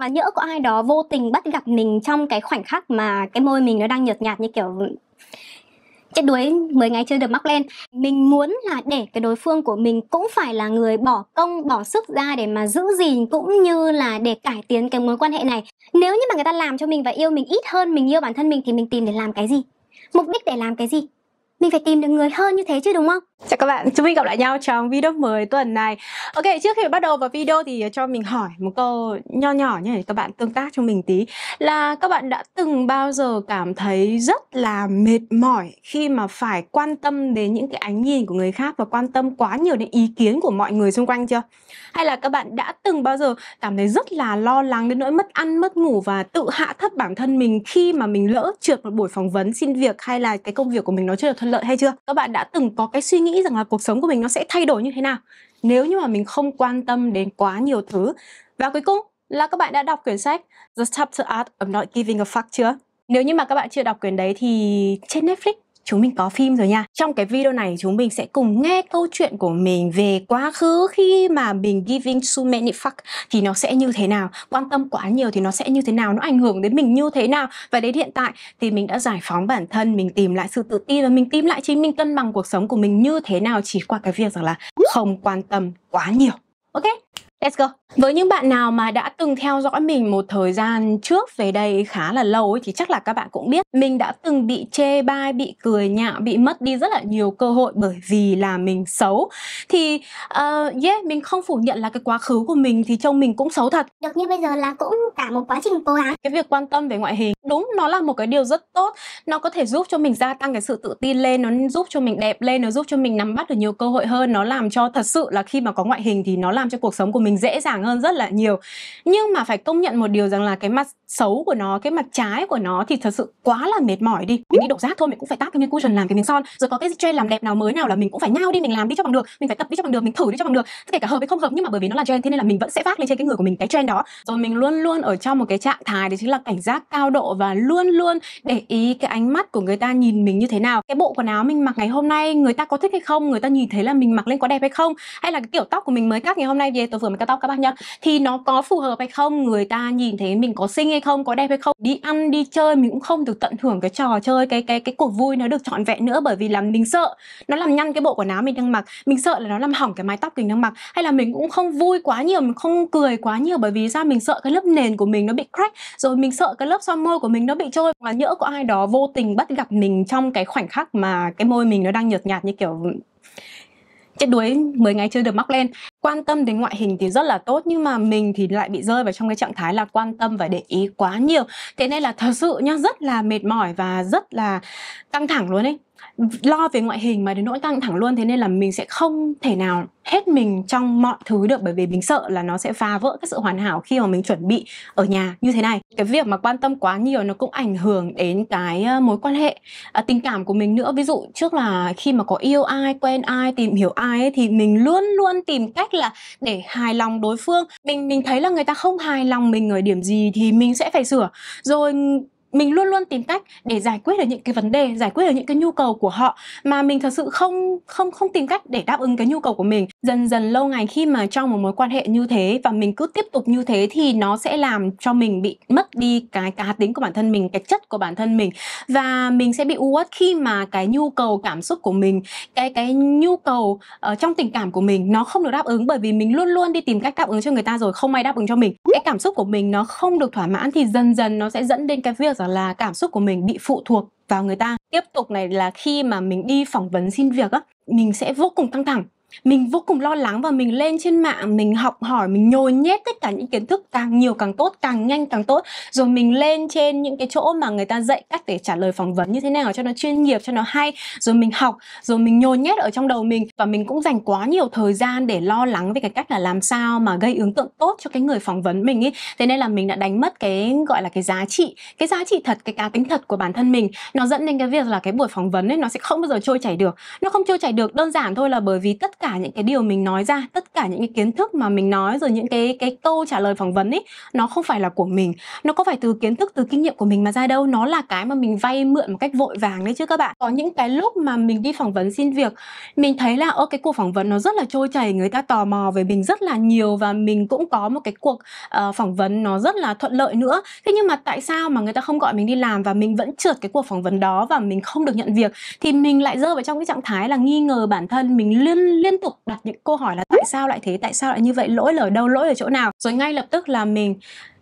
là nhỡ có ai đó vô tình bắt gặp mình trong cái khoảnh khắc mà cái môi mình nó đang nhợt nhạt như kiểu chết đuối 10 ngày chưa được mắc lên mình muốn là để cái đối phương của mình cũng phải là người bỏ công bỏ sức ra để mà giữ gìn cũng như là để cải tiến cái mối quan hệ này nếu như mà người ta làm cho mình và yêu mình ít hơn mình yêu bản thân mình thì mình tìm để làm cái gì mục đích để làm cái gì mình phải tìm được người hơn như thế chứ đúng không Chào các bạn, chúng mình gặp lại nhau trong video mới tuần này Ok, trước khi bắt đầu vào video thì cho mình hỏi một câu nho nhỏ như này các bạn tương tác cho mình tí Là các bạn đã từng bao giờ cảm thấy rất là mệt mỏi khi mà phải quan tâm đến những cái ánh nhìn của người khác Và quan tâm quá nhiều đến ý kiến của mọi người xung quanh chưa? Hay là các bạn đã từng bao giờ cảm thấy rất là lo lắng đến nỗi mất ăn, mất ngủ Và tự hạ thấp bản thân mình khi mà mình lỡ trượt một buổi phỏng vấn xin việc Hay là cái công việc của mình nó chưa được thuận lợi hay chưa? Các bạn đã từng có cái suy nghĩ nghĩ rằng là cuộc sống của mình nó sẽ thay đổi như thế nào nếu như mà mình không quan tâm đến quá nhiều thứ. Và cuối cùng là các bạn đã đọc quyển sách The Subtle Art of Not Giving a Fuck chưa? Nếu như mà các bạn chưa đọc quyển đấy thì trên Netflix chúng mình có phim rồi nha. Trong cái video này chúng mình sẽ cùng nghe câu chuyện của mình về quá khứ khi mà mình giving too many fuck thì nó sẽ như thế nào, quan tâm quá nhiều thì nó sẽ như thế nào, nó ảnh hưởng đến mình như thế nào. Và đến hiện tại thì mình đã giải phóng bản thân, mình tìm lại sự tự tin và mình tìm lại chính mình cân bằng cuộc sống của mình như thế nào chỉ qua cái việc rằng là không quan tâm quá nhiều. Ok? Let's go. Với những bạn nào mà đã từng theo dõi mình một thời gian trước về đây khá là lâu ấy thì chắc là các bạn cũng biết mình đã từng bị chê bai, bị cười nhạo, bị mất đi rất là nhiều cơ hội bởi vì là mình xấu. Thì uh, yeah, mình không phủ nhận là cái quá khứ của mình thì trông mình cũng xấu thật. Được như bây giờ là cũng cả một quá trình cố gắng. Cái việc quan tâm về ngoại hình đúng nó là một cái điều rất tốt. Nó có thể giúp cho mình gia tăng cái sự tự tin lên, nó giúp cho mình đẹp lên, nó giúp cho mình nắm bắt được nhiều cơ hội hơn, nó làm cho thật sự là khi mà có ngoại hình thì nó làm cho cuộc sống của mình mình dễ dàng hơn rất là nhiều nhưng mà phải công nhận một điều rằng là cái mặt xấu của nó cái mặt trái của nó thì thật sự quá là mệt mỏi đi mình đi đổ rác thôi mình cũng phải tát cái miếng cushion làm cái miếng son rồi có cái trend làm đẹp nào mới nào là mình cũng phải nhau đi mình làm đi cho bằng được mình phải tập đi cho bằng được mình thử đi cho bằng được kể cả hợp hay không hợp nhưng mà bởi vì nó là trend thế nên là mình vẫn sẽ phát lên trên cái người của mình cái trend đó rồi mình luôn luôn ở trong một cái trạng thái đấy chính là cảnh giác cao độ và luôn luôn để ý cái ánh mắt của người ta nhìn mình như thế nào cái bộ quần áo mình mặc ngày hôm nay người ta có thích hay không người ta nhìn thấy là mình mặc lên có đẹp hay không hay là cái kiểu tóc của mình mới cắt ngày hôm nay về tôi vừa mới cắt tóc các bác nhá thì nó có phù hợp hay không người ta nhìn thấy mình có xinh hay không có đẹp hay không đi ăn đi chơi mình cũng không được tận hưởng cái trò chơi cái cái cái cuộc vui nó được trọn vẹn nữa bởi vì là mình sợ nó làm nhăn cái bộ quần áo mình đang mặc mình sợ là nó làm hỏng cái mái tóc mình đang mặc hay là mình cũng không vui quá nhiều mình không cười quá nhiều bởi vì sao mình sợ cái lớp nền của mình nó bị crack rồi mình sợ cái lớp son môi của mình nó bị trôi và nhỡ có ai đó vô tình bắt gặp mình trong cái khoảnh khắc mà cái môi mình nó đang nhợt nhạt như kiểu chết đuối 10 ngày chưa được mắc lên quan tâm đến ngoại hình thì rất là tốt nhưng mà mình thì lại bị rơi vào trong cái trạng thái là quan tâm và để ý quá nhiều thế nên là thật sự nhá rất là mệt mỏi và rất là căng thẳng luôn ấy lo về ngoại hình mà đến nỗi căng thẳng luôn thế nên là mình sẽ không thể nào hết mình trong mọi thứ được bởi vì mình sợ là nó sẽ phá vỡ cái sự hoàn hảo khi mà mình chuẩn bị ở nhà như thế này cái việc mà quan tâm quá nhiều nó cũng ảnh hưởng đến cái ờ, mối quan hệ à, tình cảm của mình nữa ví dụ trước là khi mà có yêu ai quen ai tìm hiểu ai ấy, thì mình luôn luôn tìm cách là để hài lòng đối phương mình mình thấy là người ta không hài lòng mình ở điểm gì thì mình sẽ phải sửa rồi mình luôn luôn tìm cách để giải quyết được những cái vấn đề giải quyết được những cái nhu cầu của họ mà mình thật sự không không không tìm cách để đáp ứng cái nhu cầu của mình dần dần lâu ngày khi mà trong một mối quan hệ như thế và mình cứ tiếp tục như thế thì nó sẽ làm cho mình bị mất đi cái cá tính của bản thân mình cái chất của bản thân mình và mình sẽ bị uất khi mà cái nhu cầu cảm xúc của mình cái cái nhu cầu uh, trong tình cảm của mình nó không được đáp ứng bởi vì mình luôn luôn đi tìm cách đáp ứng cho người ta rồi không ai đáp ứng cho mình cái cảm xúc của mình nó không được thỏa mãn thì dần dần nó sẽ dẫn đến cái việc rằng là cảm xúc của mình bị phụ thuộc vào người ta tiếp tục này là khi mà mình đi phỏng vấn xin việc á mình sẽ vô cùng căng thẳng mình vô cùng lo lắng và mình lên trên mạng mình học hỏi mình nhồi nhét tất cả những kiến thức càng nhiều càng tốt càng nhanh càng tốt rồi mình lên trên những cái chỗ mà người ta dạy cách để trả lời phỏng vấn như thế nào cho nó chuyên nghiệp cho nó hay rồi mình học rồi mình nhồi nhét ở trong đầu mình và mình cũng dành quá nhiều thời gian để lo lắng về cái cách là làm sao mà gây ấn tượng tốt cho cái người phỏng vấn mình ấy thế nên là mình đã đánh mất cái gọi là cái giá trị cái giá trị thật cái cá tính thật của bản thân mình nó dẫn đến cái việc là cái buổi phỏng vấn ấy nó sẽ không bao giờ trôi chảy được nó không trôi chảy được đơn giản thôi là bởi vì tất cả những cái điều mình nói ra tất cả những cái kiến thức mà mình nói rồi những cái cái câu trả lời phỏng vấn ấy nó không phải là của mình nó có phải từ kiến thức từ kinh nghiệm của mình mà ra đâu nó là cái mà mình vay mượn một cách vội vàng đấy chứ các bạn có những cái lúc mà mình đi phỏng vấn xin việc mình thấy là ơ cái cuộc phỏng vấn nó rất là trôi chảy người ta tò mò về mình rất là nhiều và mình cũng có một cái cuộc uh, phỏng vấn nó rất là thuận lợi nữa thế nhưng mà tại sao mà người ta không gọi mình đi làm và mình vẫn trượt cái cuộc phỏng vấn đó và mình không được nhận việc thì mình lại rơi vào trong cái trạng thái là nghi ngờ bản thân mình liên liên liên tục đặt những câu hỏi là tại sao lại thế tại sao lại như vậy lỗi ở đâu lỗi ở chỗ nào rồi ngay lập tức là mình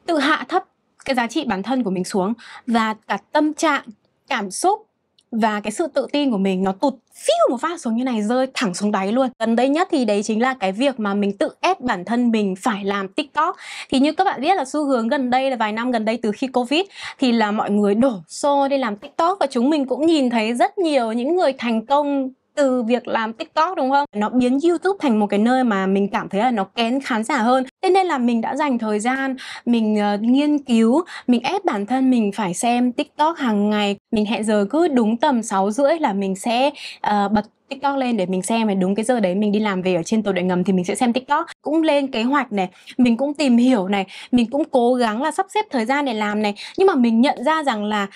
tự hạ thấp cái giá trị bản thân của mình xuống và cả tâm trạng cảm xúc và cái sự tự tin của mình nó tụt phiêu một phát xuống như này rơi thẳng xuống đáy luôn gần đây nhất thì đấy chính là cái việc mà mình tự ép bản thân mình phải làm tiktok thì như các bạn biết là xu hướng gần đây là vài năm gần đây từ khi covid thì là mọi người đổ xô đi làm tiktok và chúng mình cũng nhìn thấy rất nhiều những người thành công từ việc làm tiktok đúng không nó biến youtube thành một cái nơi mà mình cảm thấy là nó kén khán giả hơn thế nên là mình đã dành thời gian mình uh, nghiên cứu mình ép bản thân mình phải xem tiktok hàng ngày mình hẹn giờ cứ đúng tầm 6 rưỡi là mình sẽ uh, bật TikTok lên để mình xem và đúng cái giờ đấy mình đi làm về ở trên tàu điện ngầm thì mình sẽ xem TikTok cũng lên kế hoạch này mình cũng tìm hiểu này mình cũng cố gắng là sắp xếp thời gian để làm này nhưng mà mình nhận ra rằng là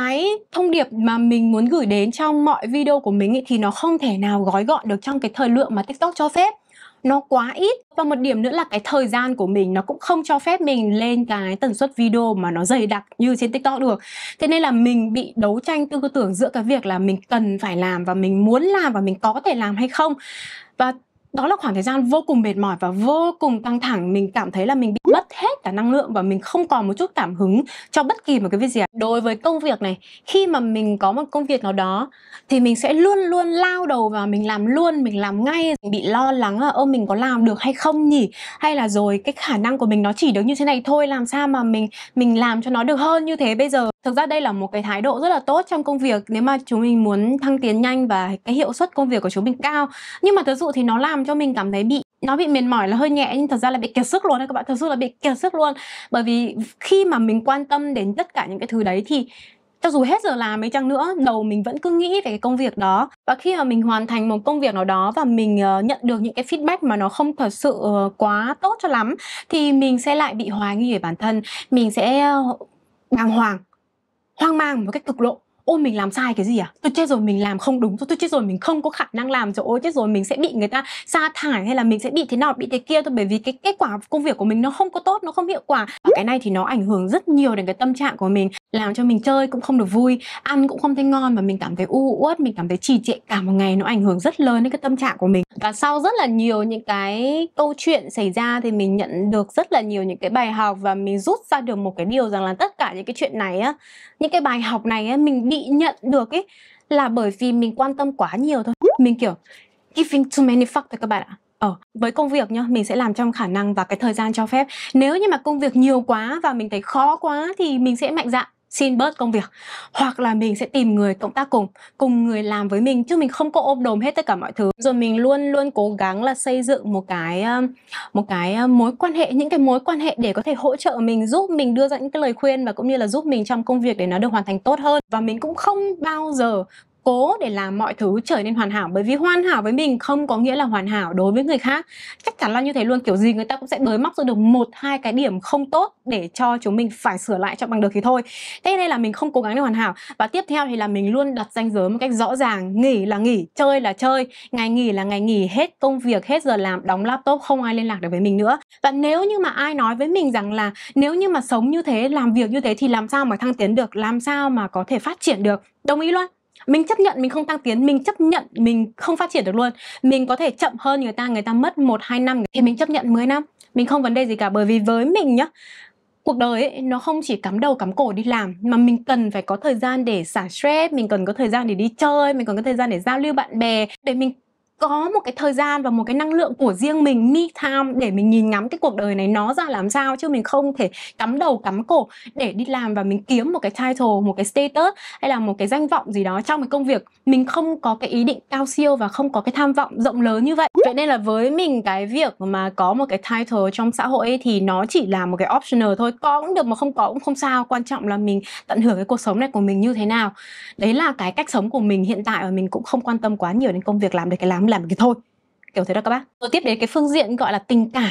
cái thông điệp mà mình muốn gửi đến trong mọi video của mình ý, thì nó không thể nào gói gọn được trong cái thời lượng mà tiktok cho phép nó quá ít và một điểm nữa là cái thời gian của mình nó cũng không cho phép mình lên cái tần suất video mà nó dày đặc như trên tiktok được thế nên là mình bị đấu tranh tư tưởng giữa cái việc là mình cần phải làm và mình muốn làm và mình có thể làm hay không và đó là khoảng thời gian vô cùng mệt mỏi và vô cùng căng thẳng mình cảm thấy là mình bị mất hết cả năng lượng và mình không còn một chút cảm hứng cho bất kỳ một cái việc gì đối với công việc này khi mà mình có một công việc nào đó thì mình sẽ luôn luôn lao đầu vào mình làm luôn mình làm ngay mình bị lo lắng là ô mình có làm được hay không nhỉ hay là rồi cái khả năng của mình nó chỉ được như thế này thôi làm sao mà mình mình làm cho nó được hơn như thế bây giờ thực ra đây là một cái thái độ rất là tốt trong công việc nếu mà chúng mình muốn thăng tiến nhanh và cái hiệu suất công việc của chúng mình cao nhưng mà thực sự thì nó làm cho mình cảm thấy bị nó bị mệt mỏi là hơi nhẹ nhưng thật ra là bị kiệt sức luôn đấy các bạn thật sự là bị kiệt sức luôn bởi vì khi mà mình quan tâm đến tất cả những cái thứ đấy thì cho dù hết giờ làm mấy chăng nữa đầu mình vẫn cứ nghĩ về cái công việc đó và khi mà mình hoàn thành một công việc nào đó và mình uh, nhận được những cái feedback mà nó không thật sự uh, quá tốt cho lắm thì mình sẽ lại bị hoài nghi về bản thân mình sẽ uh, bàng hoàng hoang mang một cách cực lộ ôi mình làm sai cái gì à tôi chết rồi mình làm không đúng rồi tôi chết rồi mình không có khả năng làm rồi ôi chết rồi mình sẽ bị người ta sa thải hay là mình sẽ bị thế nào bị thế kia thôi bởi vì cái kết quả công việc của mình nó không có tốt nó không hiệu quả và cái này thì nó ảnh hưởng rất nhiều đến cái tâm trạng của mình làm cho mình chơi cũng không được vui ăn cũng không thấy ngon mà mình cảm thấy u uất mình cảm thấy trì trệ cả một ngày nó ảnh hưởng rất lớn đến cái tâm trạng của mình và sau rất là nhiều những cái câu chuyện xảy ra thì mình nhận được rất là nhiều những cái bài học và mình rút ra được một cái điều rằng là tất cả những cái chuyện này á những cái bài học này á mình bị bị nhận được ấy là bởi vì mình quan tâm quá nhiều thôi mình kiểu giving too many fuck thôi các bạn ạ Ờ, với công việc nhá, mình sẽ làm trong khả năng và cái thời gian cho phép. Nếu như mà công việc nhiều quá và mình thấy khó quá thì mình sẽ mạnh dạn xin bớt công việc hoặc là mình sẽ tìm người cộng tác cùng cùng người làm với mình chứ mình không có ôm đồm hết tất cả mọi thứ rồi mình luôn luôn cố gắng là xây dựng một cái một cái mối quan hệ những cái mối quan hệ để có thể hỗ trợ mình giúp mình đưa ra những cái lời khuyên và cũng như là giúp mình trong công việc để nó được hoàn thành tốt hơn và mình cũng không bao giờ cố để làm mọi thứ trở nên hoàn hảo bởi vì hoàn hảo với mình không có nghĩa là hoàn hảo đối với người khác chắc chắn là như thế luôn kiểu gì người ta cũng sẽ bới móc ra được một hai cái điểm không tốt để cho chúng mình phải sửa lại cho bằng được thì thôi thế nên là mình không cố gắng để hoàn hảo và tiếp theo thì là mình luôn đặt ranh giới một cách rõ ràng nghỉ là nghỉ chơi là chơi ngày nghỉ là ngày nghỉ hết công việc hết giờ làm đóng laptop không ai liên lạc được với mình nữa và nếu như mà ai nói với mình rằng là nếu như mà sống như thế làm việc như thế thì làm sao mà thăng tiến được làm sao mà có thể phát triển được đồng ý luôn mình chấp nhận mình không tăng tiến mình chấp nhận mình không phát triển được luôn mình có thể chậm hơn người ta người ta mất một hai năm thì mình chấp nhận 10 năm mình không vấn đề gì cả bởi vì với mình nhá cuộc đời ấy, nó không chỉ cắm đầu cắm cổ đi làm mà mình cần phải có thời gian để xả stress mình cần có thời gian để đi chơi mình cần có thời gian để giao lưu bạn bè để mình có một cái thời gian và một cái năng lượng của riêng mình me time để mình nhìn ngắm cái cuộc đời này nó ra làm sao chứ mình không thể cắm đầu cắm cổ để đi làm và mình kiếm một cái title một cái status hay là một cái danh vọng gì đó trong cái công việc mình không có cái ý định cao siêu và không có cái tham vọng rộng lớn như vậy vậy nên là với mình cái việc mà có một cái title trong xã hội ấy, thì nó chỉ là một cái optional thôi có cũng được mà không có cũng không sao quan trọng là mình tận hưởng cái cuộc sống này của mình như thế nào đấy là cái cách sống của mình hiện tại và mình cũng không quan tâm quá nhiều đến công việc làm được cái làm làm cái thôi kiểu thế đó các bác rồi tiếp đến cái phương diện gọi là tình cảm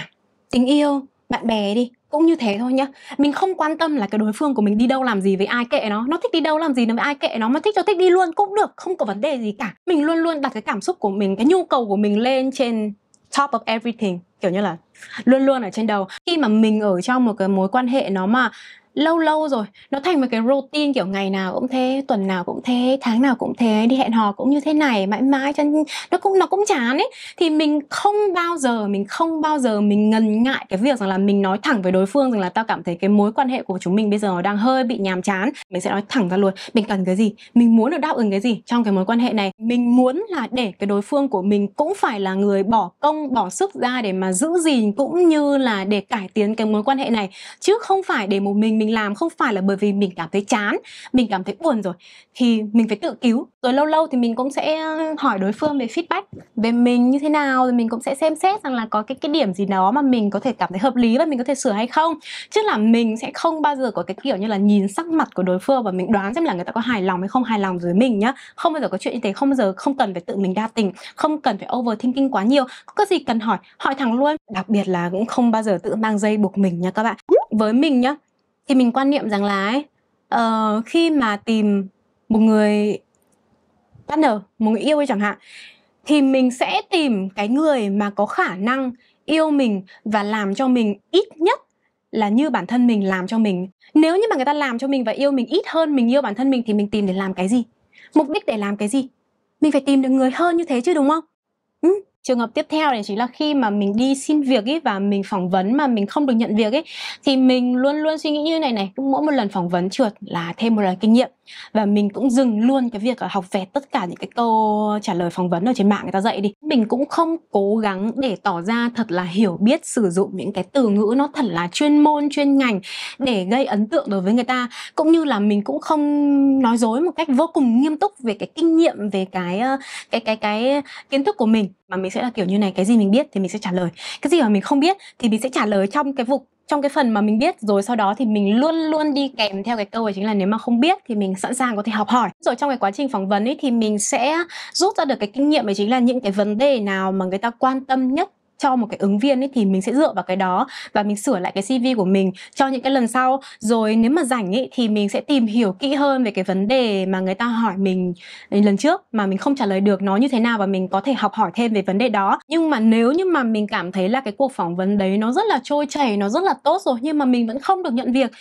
tình yêu bạn bè đi cũng như thế thôi nhá mình không quan tâm là cái đối phương của mình đi đâu làm gì với ai kệ nó nó thích đi đâu làm gì nó với ai kệ nó mà thích cho thích đi luôn cũng được không có vấn đề gì cả mình luôn luôn đặt cái cảm xúc của mình cái nhu cầu của mình lên trên top of everything kiểu như là luôn luôn ở trên đầu khi mà mình ở trong một cái mối quan hệ nó mà lâu lâu rồi nó thành một cái routine kiểu ngày nào cũng thế tuần nào cũng thế tháng nào cũng thế đi hẹn hò cũng như thế này mãi mãi cho nó cũng nó cũng chán ấy thì mình không bao giờ mình không bao giờ mình ngần ngại cái việc rằng là mình nói thẳng với đối phương rằng là tao cảm thấy cái mối quan hệ của chúng mình bây giờ nó đang hơi bị nhàm chán mình sẽ nói thẳng ra luôn mình cần cái gì mình muốn được đáp ứng cái gì trong cái mối quan hệ này mình muốn là để cái đối phương của mình cũng phải là người bỏ công bỏ sức ra để mà giữ gìn cũng như là để cải tiến cái mối quan hệ này chứ không phải để một mình mình mình làm không phải là bởi vì mình cảm thấy chán mình cảm thấy buồn rồi thì mình phải tự cứu rồi lâu lâu thì mình cũng sẽ ờ, hỏi đối phương về feedback về mình như thế nào rồi mình cũng sẽ xem xét rằng là có cái cái điểm gì đó mà mình có thể cảm thấy hợp lý và mình có thể sửa hay không chứ là mình sẽ không bao giờ có cái kiểu như là nhìn sắc mặt của đối phương và mình đoán xem là người ta có hài lòng hay không hài lòng với mình nhá không bao giờ có chuyện như thế không bao giờ không cần phải tự mình đa tình không cần phải overthinking quá nhiều có gì cần hỏi hỏi thẳng luôn đặc biệt là cũng không bao giờ tự mang dây buộc mình nha các bạn với mình nhá thì mình quan niệm rằng là ấy, ờ, khi mà tìm một người partner, một người yêu ấy chẳng hạn thì mình sẽ tìm cái người mà có khả năng yêu mình và làm cho mình ít nhất là như bản thân mình làm cho mình. Nếu như mà người ta làm cho mình và yêu mình ít hơn mình yêu bản thân mình thì mình tìm để làm cái gì? Mục đích để làm cái gì? Mình phải tìm được người hơn như thế chứ đúng không? Ừ, trường hợp tiếp theo thì chính là khi mà mình đi xin việc ấy và mình phỏng vấn mà mình không được nhận việc ấy thì mình luôn luôn suy nghĩ như này này mỗi một lần phỏng vấn trượt là thêm một lần kinh nghiệm và mình cũng dừng luôn cái việc học vẹt tất cả những cái câu trả lời phỏng vấn ở trên mạng người ta dạy đi mình cũng không cố gắng để tỏ ra thật là hiểu biết sử dụng những cái từ ngữ nó thật là chuyên môn chuyên ngành để gây ấn tượng đối với người ta cũng như là mình cũng không nói dối một cách vô cùng nghiêm túc về cái kinh nghiệm về cái cái ờ, cái cái, cái kiến thức của mình mà mình sẽ là kiểu như này cái gì mình biết thì mình sẽ trả lời cái gì mà mình không biết thì mình sẽ trả lời trong cái vụ trong cái phần mà mình biết rồi sau đó thì mình luôn luôn đi kèm theo cái câu ấy chính là nếu mà không biết thì mình sẵn sàng có thể học hỏi rồi trong cái quá trình phỏng vấn ấy thì mình sẽ rút ra được cái kinh nghiệm ấy chính là những cái vấn đề nào mà người ta quan tâm nhất cho một cái ứng viên ấy thì mình sẽ dựa vào cái đó và mình sửa lại cái CV của mình cho những cái lần sau rồi nếu mà rảnh ấy thì mình sẽ tìm hiểu kỹ hơn về cái vấn đề mà người ta hỏi mình ờ, lần trước mà mình không trả lời được nó như thế nào và mình có thể học hỏi thêm về vấn đề đó nhưng mà nếu như mà mình cảm thấy là cái cuộc phỏng vấn đấy nó rất là trôi chảy nó rất là tốt rồi nhưng mà mình vẫn không được nhận việc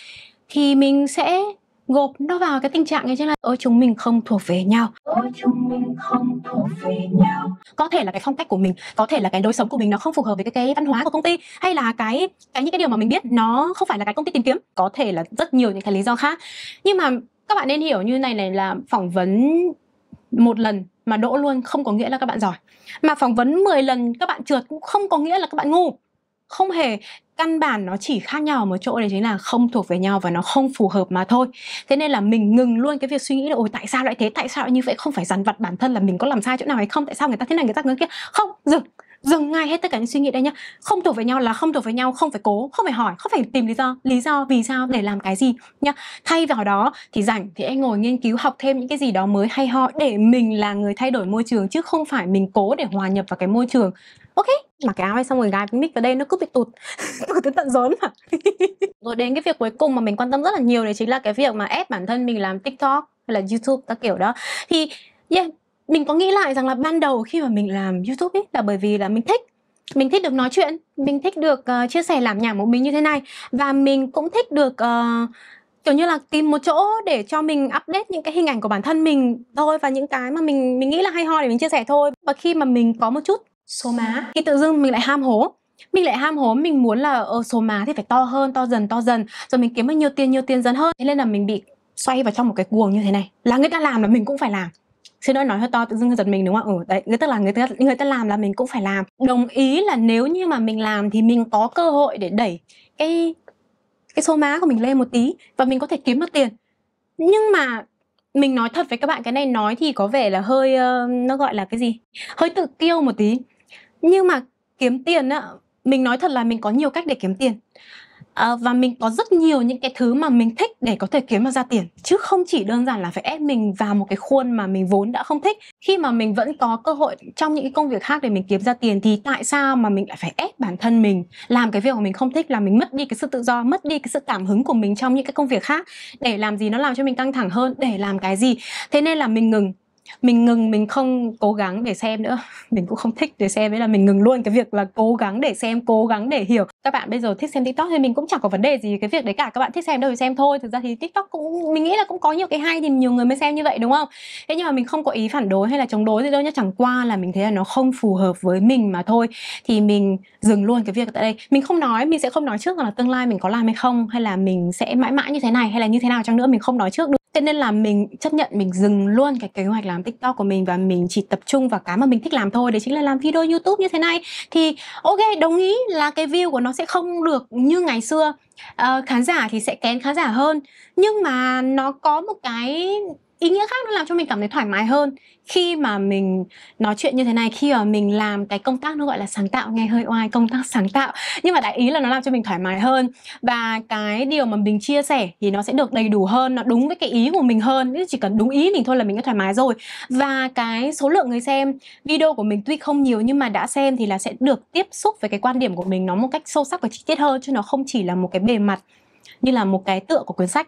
thì mình sẽ gộp nó vào cái tình trạng như chứ là ôi chúng mình không thuộc về nhau ôi chúng mình không thuộc về nhau có thể là cái phong cách của mình có thể là cái lối sống của mình nó không phù hợp với cái, cái văn hóa của công ty hay là cái cái những cái điều mà mình biết nó không phải là cái công ty tìm kiếm có thể là rất nhiều những cái lý do khác nhưng mà các bạn nên hiểu như này này là phỏng vấn một lần mà đỗ luôn không có nghĩa là các bạn giỏi mà phỏng vấn 10 lần các bạn trượt cũng không có nghĩa là các bạn ngu không hề căn bản nó chỉ khác nhau ở một chỗ đấy chính là không thuộc về nhau và nó không phù hợp mà thôi thế nên là mình ngừng luôn cái việc suy nghĩ là ôi tại sao lại thế tại sao lại như vậy không phải dằn vặt bản thân là mình có làm sai chỗ nào hay không tại sao người ta thế này người ta người kia không dừng dừng ngay hết tất cả những suy nghĩ đấy nhá không thuộc về nhau là không thuộc về nhau không phải cố không phải hỏi không phải tìm lý do lý do vì sao để làm cái gì nhá thay vào đó thì rảnh thì anh ngồi nghiên cứu học thêm những cái gì đó mới hay ho để mình là người thay đổi môi trường chứ không phải mình cố để hòa nhập vào cái môi trường ok mặc cái áo này xong rồi gái mic vào đây nó cứ bị tụt tụt đến tận rốn mà rồi đến cái việc cuối cùng mà mình quan tâm rất là nhiều đấy chính là cái việc mà ép bản thân mình làm tiktok hay là youtube các kiểu đó thì yeah, mình có nghĩ lại rằng là ban đầu khi mà mình làm youtube ấy là bởi vì là mình thích mình thích được nói chuyện mình thích được uh, chia sẻ làm nhảm của mình như thế này và mình cũng thích được uh, kiểu như là tìm một chỗ để cho mình update những cái hình ảnh của bản thân mình thôi và những cái mà mình mình nghĩ là hay ho để mình chia sẻ thôi và khi mà mình có một chút số má thì tự dưng mình lại ham hố mình lại ham hố mình muốn là ờ, số má thì phải to hơn to dần to dần rồi mình kiếm được nhiều tiền nhiều tiền dần hơn thế nên là mình bị xoay vào trong một cái cuồng như thế này là người ta làm là mình cũng phải làm xin lỗi nói hơi to tự dưng giật mình đúng không? Ừ, đấy, người tức là người ta người ta làm là mình cũng phải làm. Đồng ý là nếu như mà mình làm thì mình có cơ hội để đẩy cái cái số má của mình lên một tí và mình có thể kiếm được tiền. Nhưng mà mình nói thật với các bạn cái này nói thì có vẻ là hơi uh, nó gọi là cái gì? Hơi tự kiêu một tí. Nhưng mà kiếm tiền á, mình nói thật là mình có nhiều cách để kiếm tiền. À, và mình có rất nhiều những cái thứ mà mình thích để có thể kiếm được ra tiền chứ không chỉ đơn giản là phải ép mình vào một cái khuôn mà mình vốn đã không thích khi mà mình vẫn có cơ hội trong những cái công việc khác để mình kiếm ra tiền thì tại sao mà mình lại phải ép bản thân mình làm cái việc mà mình không thích là mình mất đi cái sự tự do mất đi cái sự cảm hứng của mình trong những cái công việc khác để làm gì nó làm cho mình căng thẳng hơn để làm cái gì thế nên là mình ngừng mình ngừng mình không cố gắng để xem nữa mình cũng không thích để xem đấy là mình ngừng luôn cái việc là cố gắng để xem cố gắng để hiểu các bạn bây giờ thích xem tiktok thì mình cũng chẳng có vấn đề gì cái việc đấy cả các bạn thích xem đâu thì xem thôi thực ra thì tiktok cũng mình nghĩ là cũng có nhiều cái hay thì nhiều người mới xem như vậy đúng không thế nhưng mà mình không có ý phản đối hay là chống đối gì đâu nhá chẳng qua là mình thấy là nó không phù hợp với mình mà thôi thì mình dừng luôn cái việc tại đây mình không nói mình sẽ không nói trước là tương lai mình có làm hay không hay là mình sẽ mãi mãi như thế này hay là như thế nào chăng nữa mình không nói trước được Thế nên là mình chấp nhận mình dừng luôn cái kế hoạch làm TikTok của mình và mình chỉ tập trung vào cái mà mình thích làm thôi, đấy chính là làm video YouTube như thế này. Thì ok, đồng ý là cái view của nó sẽ không được như ngày xưa. Uh, khán giả thì sẽ kén khán giả hơn nhưng mà nó có một cái ý nghĩa khác nó làm cho mình cảm thấy thoải mái hơn khi mà mình nói chuyện như thế này khi mà mình làm cái công tác nó gọi là sáng tạo nghe hơi oai công tác sáng tạo nhưng mà đại ý là nó làm cho mình thoải mái hơn và cái điều mà mình chia sẻ thì nó sẽ được đầy đủ hơn nó đúng với cái ý của mình hơn chỉ cần đúng ý mình thôi là mình đã thoải mái rồi và cái số lượng người xem video của mình tuy không nhiều nhưng mà đã xem thì là sẽ được tiếp xúc với cái quan điểm của mình nó một cách sâu sắc và chi tiết hơn chứ nó không chỉ là một cái bề mặt như là một cái tựa của cuốn sách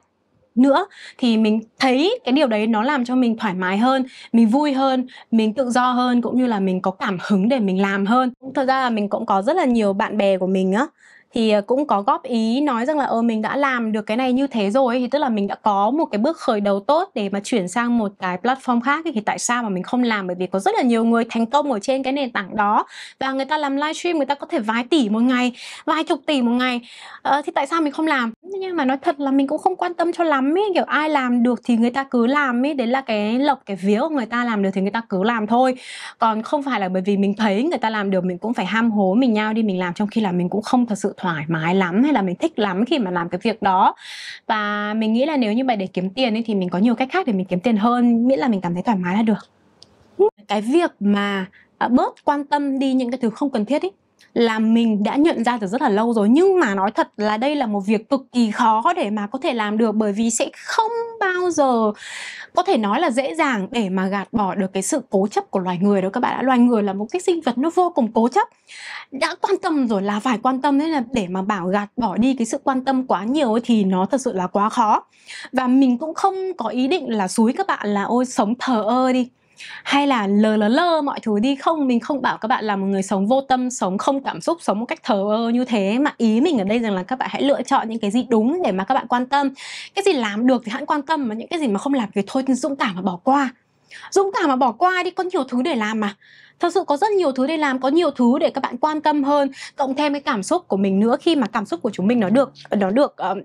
nữa thì mình thấy cái điều đấy nó làm cho mình thoải mái hơn mình vui hơn mình tự do hơn cũng như là mình có cảm hứng để mình làm hơn thật ra là mình cũng có rất là nhiều bạn bè của mình á thì ờ, cũng có góp ý nói rằng là ờ mình đã làm được cái này như thế rồi thì tức là mình đã có một cái bước khởi đầu tốt để mà chuyển sang một cái platform khác ấy, thì tại sao mà mình không làm bởi vì có rất là nhiều người thành công ở trên cái nền tảng đó và người ta làm livestream người ta có thể vài tỷ một ngày vài chục tỷ một ngày ờ, thì tại sao mình không làm nhưng mà nói thật là mình cũng không quan tâm cho lắm ấy kiểu ai làm được thì người ta cứ làm ấy đấy là cái lộc cái vía của người ta làm được thì người ta cứ làm thôi còn không phải là bởi vì mình thấy người ta làm được mình cũng phải ham hố mình nhau đi mình làm trong khi là mình cũng không thật sự thoải mái lắm hay là mình thích lắm khi mà làm cái việc đó và mình nghĩ là nếu như mà để kiếm tiền ấy, thì mình có nhiều cách khác để mình kiếm tiền hơn miễn là mình cảm thấy thoải mái là được cái việc mà à, bớt quan tâm đi những cái thứ không cần thiết ấy là mình đã nhận ra từ rất là lâu rồi nhưng mà nói thật là đây là một việc cực kỳ khó để mà có thể làm được bởi vì sẽ không bao giờ có thể nói là dễ dàng để mà gạt bỏ được cái sự cố chấp của loài người đâu các bạn ạ loài người là một cái sinh vật nó vô cùng cố chấp đã quan tâm rồi là phải quan tâm nên là để mà bảo gạt bỏ đi cái sự quan tâm quá nhiều thì nó thật sự là quá khó và mình cũng không có ý định là suối các bạn là ôi sống thờ ơ đi hay là lờ lờ lơ mọi thứ đi không mình không bảo các bạn là một người sống vô tâm sống không cảm xúc sống một cách thờ ơ như thế mà ý mình ở đây rằng là các bạn hãy lựa chọn những cái gì đúng để mà các bạn quan tâm cái gì làm được thì hãy quan tâm mà những cái gì mà không làm thì thôi dũng cảm mà bỏ qua dũng cảm mà bỏ qua đi có nhiều thứ để làm mà thật sự có rất nhiều thứ để làm có nhiều thứ để các bạn quan tâm hơn cộng thêm cái cảm xúc của mình nữa khi mà cảm xúc của chúng mình nó được nó được uh,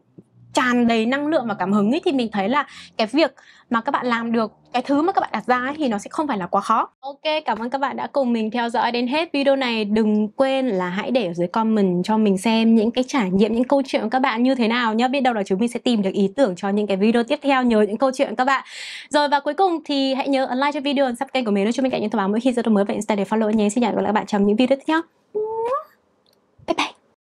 tràn đầy năng lượng và cảm hứng ấy thì mình thấy là cái việc mà các bạn làm được cái thứ mà các bạn đặt ra ấy, thì nó sẽ không phải là quá khó. Ok, cảm ơn các bạn đã cùng mình theo dõi đến hết video này. Đừng quên là hãy để ở dưới comment cho mình xem những cái trải nghiệm, những câu chuyện của các bạn như thế nào nhá. Biết đâu là chúng mình sẽ tìm được ý tưởng cho những cái video tiếp theo nhờ những câu chuyện của các bạn. Rồi và cuối cùng thì hãy nhớ ấn like cho video, sắp kênh của mình để cho mình cạnh những thông báo mỗi khi ra đồ mới về Insta để follow nhé. Xin chào và các bạn trong những video tiếp theo. Bye bye.